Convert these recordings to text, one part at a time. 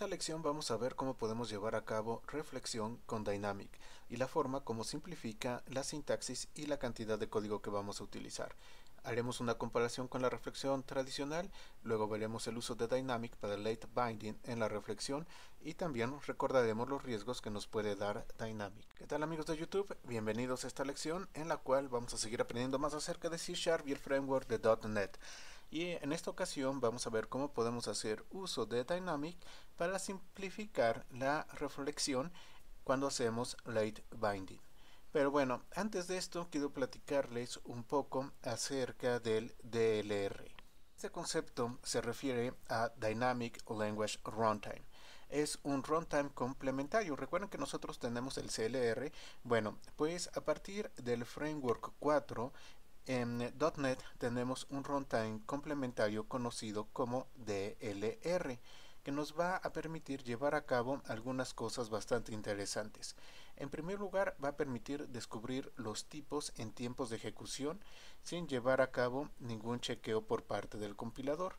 esta lección vamos a ver cómo podemos llevar a cabo reflexión con Dynamic y la forma como simplifica la sintaxis y la cantidad de código que vamos a utilizar. Haremos una comparación con la reflexión tradicional, luego veremos el uso de Dynamic para late binding en la reflexión y también recordaremos los riesgos que nos puede dar Dynamic. ¿Qué tal amigos de YouTube? Bienvenidos a esta lección en la cual vamos a seguir aprendiendo más acerca de C Sharp y el framework de .NET y en esta ocasión vamos a ver cómo podemos hacer uso de Dynamic para simplificar la reflexión cuando hacemos Light Binding. Pero bueno, antes de esto quiero platicarles un poco acerca del DLR. Este concepto se refiere a Dynamic Language Runtime. Es un runtime complementario. Recuerden que nosotros tenemos el CLR. Bueno, pues a partir del framework 4 en .NET tenemos un runtime complementario conocido como DLR, que nos va a permitir llevar a cabo algunas cosas bastante interesantes. En primer lugar, va a permitir descubrir los tipos en tiempos de ejecución sin llevar a cabo ningún chequeo por parte del compilador.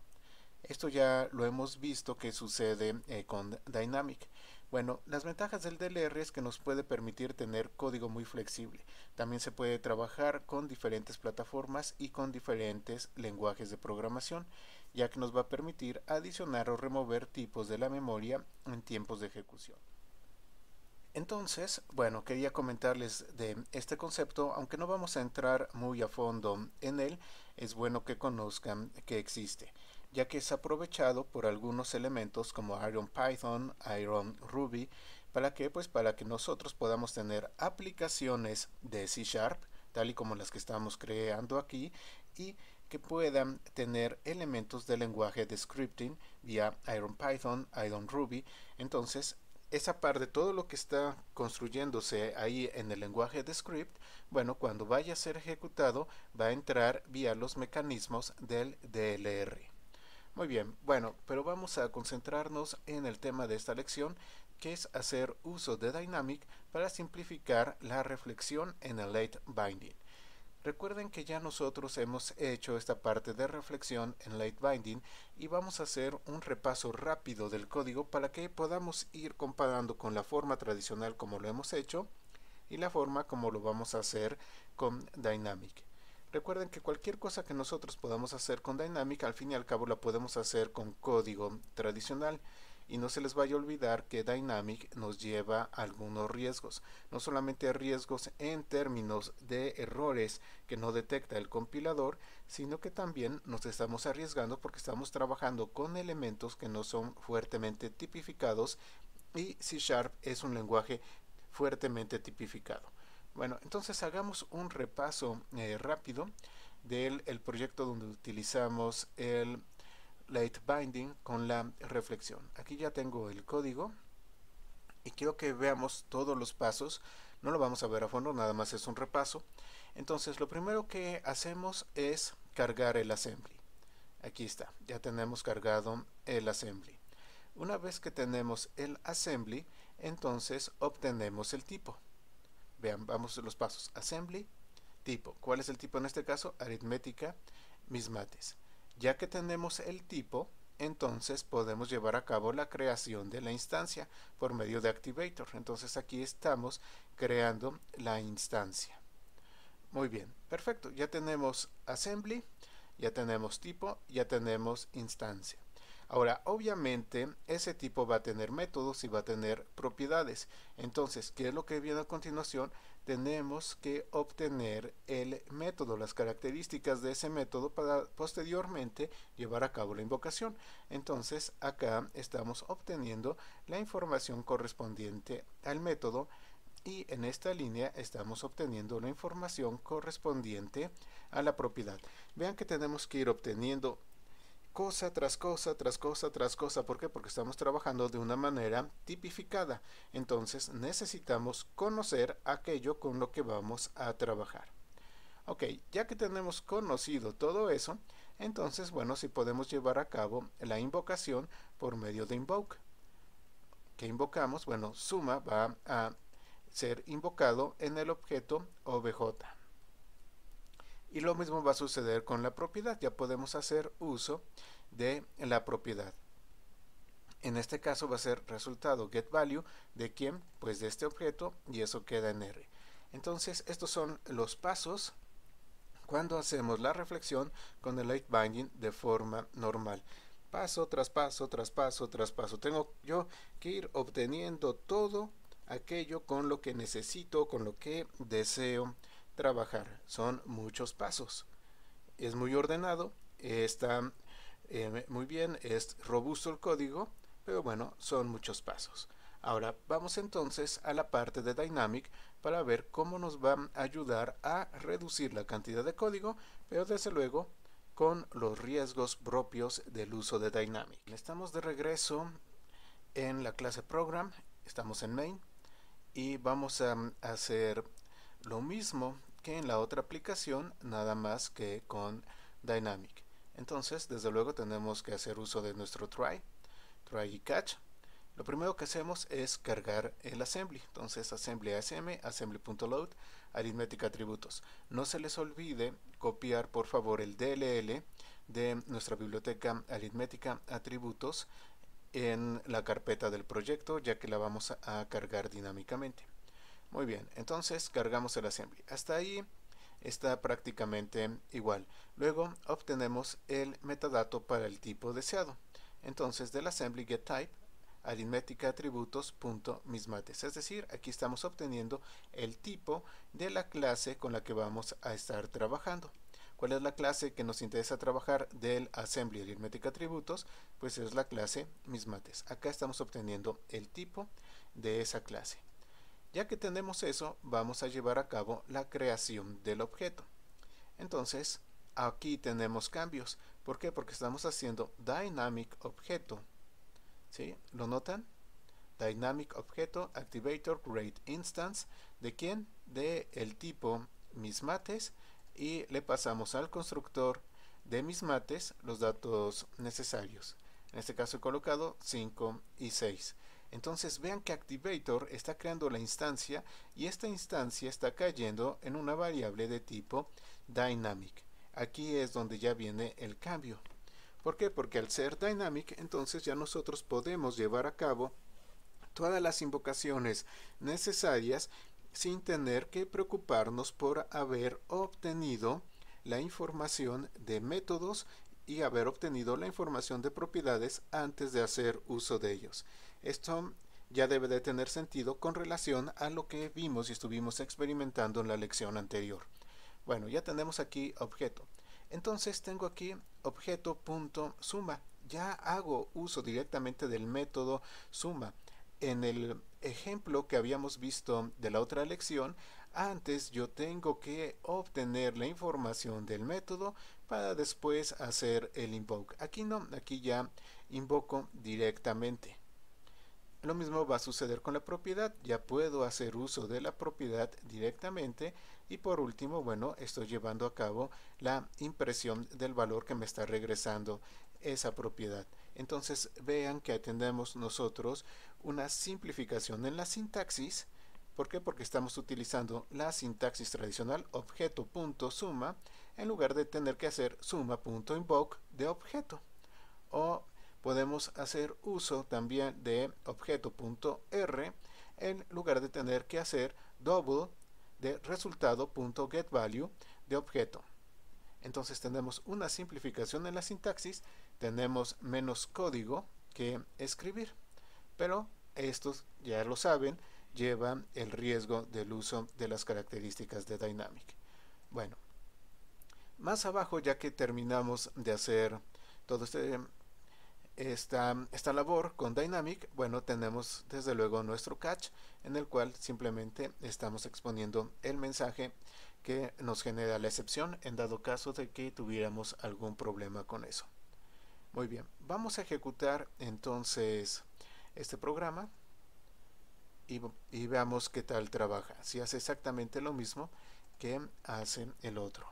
Esto ya lo hemos visto que sucede eh, con Dynamic. Bueno, las ventajas del DLR es que nos puede permitir tener código muy flexible. También se puede trabajar con diferentes plataformas y con diferentes lenguajes de programación, ya que nos va a permitir adicionar o remover tipos de la memoria en tiempos de ejecución. Entonces, bueno, quería comentarles de este concepto, aunque no vamos a entrar muy a fondo en él, es bueno que conozcan que existe ya que es aprovechado por algunos elementos como Iron Python, Iron Ruby, para que pues para que nosotros podamos tener aplicaciones de C Sharp, tal y como las que estamos creando aquí, y que puedan tener elementos de lenguaje de scripting vía Iron Python, Iron Ruby. Entonces, esa parte de todo lo que está construyéndose ahí en el lenguaje de script, bueno, cuando vaya a ser ejecutado, va a entrar vía los mecanismos del DLR. Muy bien, bueno, pero vamos a concentrarnos en el tema de esta lección, que es hacer uso de Dynamic para simplificar la reflexión en el late binding. Recuerden que ya nosotros hemos hecho esta parte de reflexión en Late Binding y vamos a hacer un repaso rápido del código para que podamos ir comparando con la forma tradicional como lo hemos hecho y la forma como lo vamos a hacer con Dynamic. Recuerden que cualquier cosa que nosotros podamos hacer con Dynamic, al fin y al cabo la podemos hacer con código tradicional. Y no se les vaya a olvidar que Dynamic nos lleva algunos riesgos. No solamente riesgos en términos de errores que no detecta el compilador, sino que también nos estamos arriesgando porque estamos trabajando con elementos que no son fuertemente tipificados y C Sharp es un lenguaje fuertemente tipificado. Bueno, entonces hagamos un repaso eh, rápido del proyecto donde utilizamos el light binding con la reflexión. Aquí ya tengo el código y quiero que veamos todos los pasos. No lo vamos a ver a fondo, nada más es un repaso. Entonces lo primero que hacemos es cargar el assembly. Aquí está, ya tenemos cargado el assembly. Una vez que tenemos el assembly, entonces obtenemos el tipo. Vean, vamos los pasos. Assembly, tipo. ¿Cuál es el tipo en este caso? Aritmética, mismates. Ya que tenemos el tipo, entonces podemos llevar a cabo la creación de la instancia por medio de Activator. Entonces aquí estamos creando la instancia. Muy bien, perfecto. Ya tenemos Assembly, ya tenemos tipo, ya tenemos instancia. Ahora, obviamente, ese tipo va a tener métodos y va a tener propiedades. Entonces, ¿qué es lo que viene a continuación? Tenemos que obtener el método, las características de ese método para posteriormente llevar a cabo la invocación. Entonces, acá estamos obteniendo la información correspondiente al método y en esta línea estamos obteniendo la información correspondiente a la propiedad. Vean que tenemos que ir obteniendo cosa tras cosa tras cosa tras cosa. ¿Por qué? Porque estamos trabajando de una manera tipificada. Entonces necesitamos conocer aquello con lo que vamos a trabajar. Ok, ya que tenemos conocido todo eso, entonces bueno, si podemos llevar a cabo la invocación por medio de invoke. ¿qué invocamos? Bueno, suma va a ser invocado en el objeto OBJ. Y lo mismo va a suceder con la propiedad. Ya podemos hacer uso de la propiedad. En este caso va a ser resultado getValue de quién? Pues de este objeto y eso queda en R. Entonces estos son los pasos cuando hacemos la reflexión con el light binding de forma normal. Paso tras paso, tras paso, tras paso. Tengo yo que ir obteniendo todo aquello con lo que necesito, con lo que deseo trabajar. Son muchos pasos. Es muy ordenado, está eh, muy bien, es robusto el código, pero bueno, son muchos pasos. Ahora vamos entonces a la parte de Dynamic para ver cómo nos va a ayudar a reducir la cantidad de código, pero desde luego con los riesgos propios del uso de Dynamic. Estamos de regreso en la clase Program, estamos en Main y vamos a mm, hacer lo mismo que en la otra aplicación nada más que con dynamic entonces desde luego tenemos que hacer uso de nuestro try try y catch lo primero que hacemos es cargar el assembly entonces assembly asm assembly.load aritmética atributos no se les olvide copiar por favor el dll de nuestra biblioteca aritmética atributos en la carpeta del proyecto ya que la vamos a cargar dinámicamente muy bien, entonces cargamos el assembly. Hasta ahí está prácticamente igual. Luego obtenemos el metadato para el tipo deseado. Entonces del assembly get type aritmética atributos es decir aquí estamos obteniendo el tipo de la clase con la que vamos a estar trabajando cuál es la clase que nos interesa trabajar del assembly aritmética atributos pues es la clase mismates acá estamos obteniendo el tipo de esa clase ya que tenemos eso, vamos a llevar a cabo la creación del objeto. Entonces, aquí tenemos cambios. ¿Por qué? Porque estamos haciendo Dynamic Objeto. ¿Sí? ¿Lo notan? Dynamic Objeto Activator Create Instance. ¿De quién? De el tipo mismates. Y le pasamos al constructor de mismates los datos necesarios. En este caso he colocado 5 y 6. Entonces vean que Activator está creando la instancia y esta instancia está cayendo en una variable de tipo Dynamic. Aquí es donde ya viene el cambio. ¿Por qué? Porque al ser Dynamic entonces ya nosotros podemos llevar a cabo todas las invocaciones necesarias sin tener que preocuparnos por haber obtenido la información de métodos y haber obtenido la información de propiedades antes de hacer uso de ellos. Esto ya debe de tener sentido con relación a lo que vimos y estuvimos experimentando en la lección anterior. Bueno, ya tenemos aquí objeto. Entonces tengo aquí objeto.suma. Ya hago uso directamente del método suma. En el ejemplo que habíamos visto de la otra lección, antes yo tengo que obtener la información del método para después hacer el invoke. Aquí no, aquí ya invoco directamente. Lo mismo va a suceder con la propiedad, ya puedo hacer uso de la propiedad directamente y por último, bueno, estoy llevando a cabo la impresión del valor que me está regresando esa propiedad. Entonces vean que atendemos nosotros una simplificación en la sintaxis. ¿Por qué? Porque estamos utilizando la sintaxis tradicional objeto.suma en lugar de tener que hacer suma punto de objeto o podemos hacer uso también de objeto.r en lugar de tener que hacer double de resultado.getValue de objeto. Entonces tenemos una simplificación en la sintaxis, tenemos menos código que escribir, pero estos ya lo saben, llevan el riesgo del uso de las características de Dynamic. Bueno, más abajo ya que terminamos de hacer todo este esta, esta labor con Dynamic, bueno, tenemos desde luego nuestro catch en el cual simplemente estamos exponiendo el mensaje que nos genera la excepción en dado caso de que tuviéramos algún problema con eso. Muy bien, vamos a ejecutar entonces este programa y, y veamos qué tal trabaja, si hace exactamente lo mismo que hace el otro.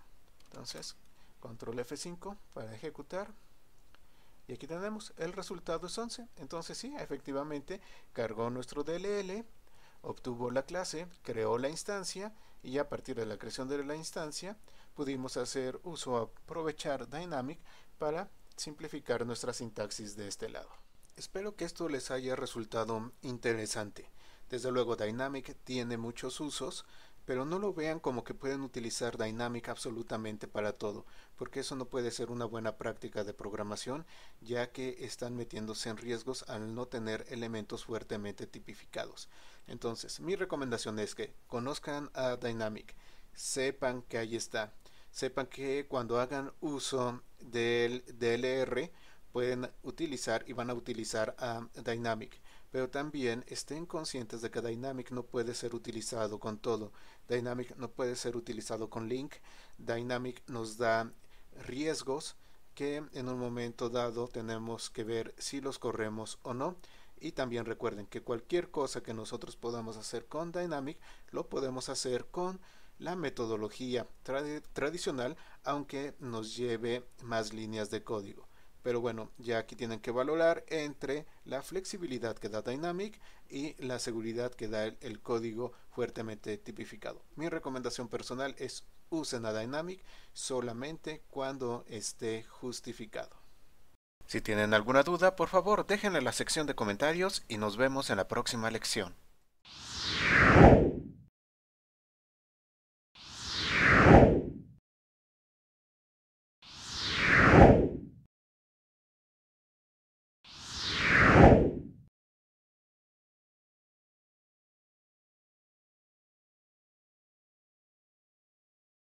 Entonces, control F5 para ejecutar. Y aquí tenemos el resultado es 11. Entonces sí, efectivamente cargó nuestro DLL, obtuvo la clase, creó la instancia y a partir de la creación de la instancia pudimos hacer uso, aprovechar Dynamic para simplificar nuestra sintaxis de este lado. Espero que esto les haya resultado interesante. Desde luego Dynamic tiene muchos usos, pero no lo vean como que pueden utilizar Dynamic absolutamente para todo, porque eso no puede ser una buena práctica de programación, ya que están metiéndose en riesgos al no tener elementos fuertemente tipificados. Entonces, mi recomendación es que conozcan a Dynamic, sepan que ahí está, sepan que cuando hagan uso del DLR pueden utilizar y van a utilizar a Dynamic pero también estén conscientes de que Dynamic no puede ser utilizado con todo. Dynamic no puede ser utilizado con Link. Dynamic nos da riesgos que en un momento dado tenemos que ver si los corremos o no. Y también recuerden que cualquier cosa que nosotros podamos hacer con Dynamic lo podemos hacer con la metodología tradicional, aunque nos lleve más líneas de código. Pero bueno, ya aquí tienen que valorar entre la flexibilidad que da Dynamic y la seguridad que da el, código fuertemente tipificado. Mi recomendación personal es usen a Dynamic solamente cuando esté justificado. Si tienen alguna duda, por favor déjenla en la sección de comentarios y nos vemos en la próxima lección.